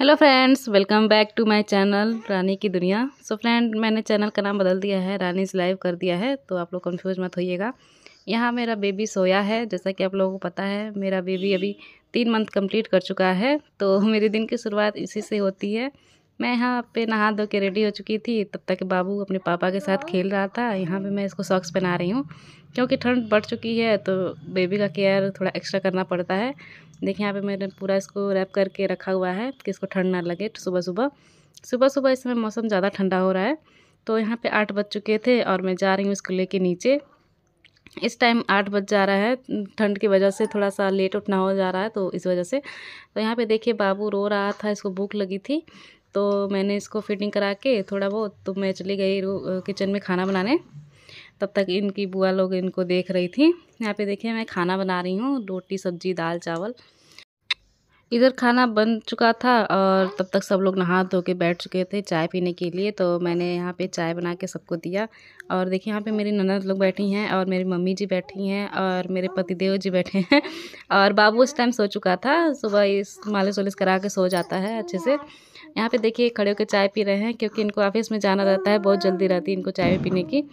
Hello friends welcome back to my channel Rani ki Duniya so so friend मैंने channel का नाम बदल दिया है से लाइव कर दिया है तो आप लोग कंफ्यूज मत होइएगा यहाँ मेरा बेबी सोया है जैसा कि आप लोगों को पता है मेरा बेबी अभी तीन मंथ कंप्लीट कर चुका है तो मेरे दिन की शुरुआत इसी से होती है मैं यहाँ पे नहा धो के रेडी हो चुकी थी तब तक बाबू अपने पापा के साथ खेल रहा था यहाँ पे मैं इसको सॉक्स पहना रही हूँ क्योंकि ठंड बढ़ चुकी है तो बेबी का केयर थोड़ा एक्स्ट्रा करना पड़ता है देखिए यहाँ पे मैंने पूरा इसको रैप करके रखा हुआ है कि इसको ठंड ना लगे तो सुबह सुबह सुबह सुबह इस समय मौसम ज़्यादा ठंडा हो रहा है तो यहाँ पर आठ बज चुके थे और मैं जा रही हूँ इसको ले नीचे इस टाइम आठ बज जा रहा है ठंड की वजह से थोड़ा सा लेट उठना हो जा रहा है तो इस वजह से तो यहाँ पे देखिए बाबू रो रहा था इसको भूख लगी थी तो मैंने इसको फिटिंग करा के थोड़ा बहुत तो मैं चली गई किचन में खाना बनाने तब तक इनकी बुआ लोग इनको देख रही थी यहाँ पे देखिए मैं खाना बना रही हूँ रोटी सब्जी दाल चावल इधर खाना बन चुका था और तब तक सब लोग नहा धो के बैठ चुके थे चाय पीने के लिए तो मैंने यहाँ पे चाय बना के सबको दिया और देखिए यहाँ पे मेरी ननद लोग बैठी हैं और मेरी मम्मी जी बैठी हैं और मेरे पतिदेव जी बैठे हैं और बाबू उस टाइम सो चुका था सुबह इस मालिश वालिश करा के सो जाता है अच्छे से यहाँ पर देखिए खड़े होकर चाय पी रहे हैं क्योंकि इनको ऑफिस में जाना रहता है बहुत जल्दी रहती है इनको चाय पीने की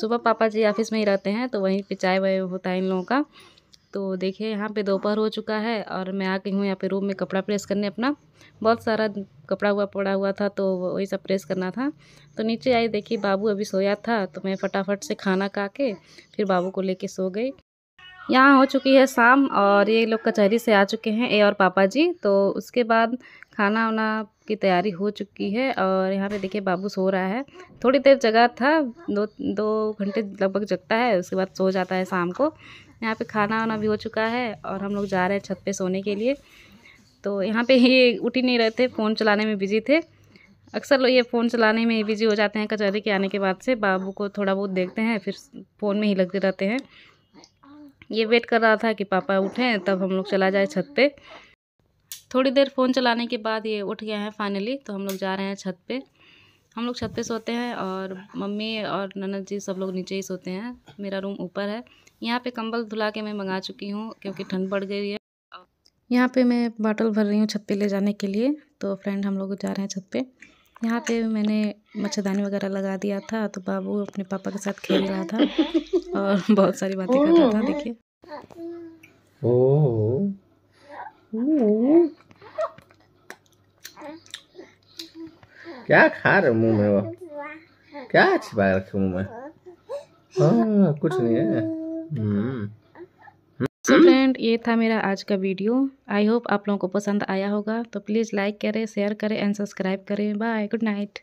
सुबह पापा जी ऑफिस में ही रहते हैं तो वहीं पर चाय वाय होता है इन लोगों का तो देखिए यहाँ पे दोपहर हो चुका है और मैं आ गई हूँ यहाँ पे रूम में कपड़ा प्रेस करने अपना बहुत सारा कपड़ा हुआ पड़ा हुआ था तो वही सब प्रेस करना था तो नीचे आई देखिए बाबू अभी सोया था तो मैं फटाफट से खाना खा के फिर बाबू को लेके सो गई यहाँ हो चुकी है शाम और ये लोग कचहरी से आ चुके हैं ए और पापा जी तो उसके बाद खाना वाना की तैयारी हो चुकी है और यहाँ पे देखिए बाबू सो रहा है थोड़ी देर जगा था दो दो घंटे लगभग जगता है उसके बाद सो जाता है शाम को यहाँ पे खाना वाना भी हो चुका है और हम लोग जा रहे हैं छत पे सोने के लिए तो यहाँ पे ये उठ ही नहीं रहे थे फ़ोन चलाने में बिजी थे अक्सर लोग ये फ़ोन चलाने में बिजी हो जाते हैं कचहरी के आने के बाद से बाबू को थोड़ा बहुत देखते हैं फिर फ़ोन में ही लगते रहते हैं ये वेट कर रहा था कि पापा उठें तब हम लोग चला जाए छत पे थोड़ी देर फ़ोन चलाने के बाद ये उठ गया है फाइनली तो हम लोग जा रहे हैं छत पे हम लोग छत पे सोते हैं और मम्मी और ननद जी सब लोग नीचे ही सोते हैं मेरा रूम ऊपर है यहाँ पे कंबल धुला के मैं मंगा चुकी हूँ क्योंकि ठंड पड़ गई है यहाँ पे मैं बॉटल भर रही हूँ छत पे ले जाने के लिए तो फ्रेंड हम लोग जा रहे हैं छत पर यहाँ पे मैंने मच्छरदानी वगैरह लगा दिया था तो बाबू अपने पापा के साथ खेल रहा था और बहुत सारी बातें कर रहा था देखिए ओ क्या खा रहे मुंह में वो क्या छिपा रखे मुंह में हाँ कुछ नहीं है हम्म सो हम्म। फ्रेंड ये था मेरा आज का वीडियो आई होप आप लोगों को पसंद आया होगा तो प्लीज़ लाइक करें शेयर करें एंड सब्सक्राइब करें बाय गुड नाइट